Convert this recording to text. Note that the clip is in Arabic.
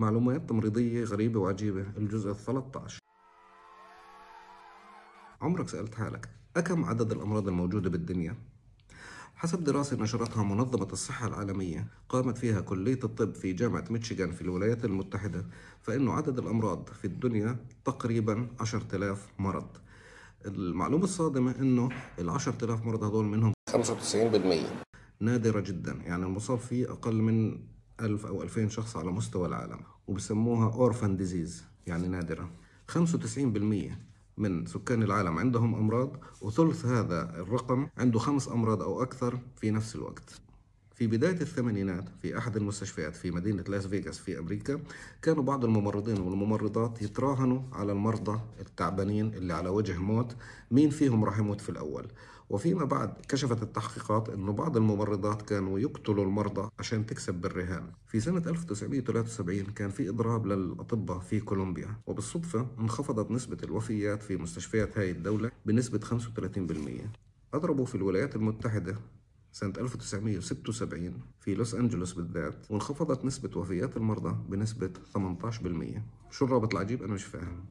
معلومات تمريضية غريبة وعجيبة الجزء الثلاثة عشر عمرك سألت حالك أكم عدد الأمراض الموجودة بالدنيا؟ حسب دراسة نشرتها منظمة الصحة العالمية قامت فيها كلية الطب في جامعة ميشيغان في الولايات المتحدة فإنه عدد الأمراض في الدنيا تقريبا 10000 مرض المعلومة الصادمة إنه ال 10000 مرض هذول منهم 95% نادرة جدا يعني المصاب فيه أقل من ألف أو 2000 شخص على مستوى العالم وبسموها أورفان ديزيز يعني نادرة 95% من سكان العالم عندهم أمراض وثلث هذا الرقم عنده خمس أمراض أو أكثر في نفس الوقت في بداية الثمانينات في أحد المستشفيات في مدينة لاس فيغاس في أمريكا كانوا بعض الممرضين والممرضات يتراهنوا على المرضى التعبانين اللي على وجه موت مين فيهم راح يموت في الأول وفيما بعد كشفت التحقيقات أن بعض الممرضات كانوا يقتلوا المرضى عشان تكسب بالرهان في سنة 1973 كان في إضراب للأطباء في كولومبيا وبالصدفة انخفضت نسبة الوفيات في مستشفيات هاي الدولة بنسبة 35% أضربوا في الولايات المتحدة سنة 1976 في لوس أنجلوس بالذات وانخفضت نسبة وفيات المرضى بنسبة 18% شو الرابط العجيب أنا مش فاهم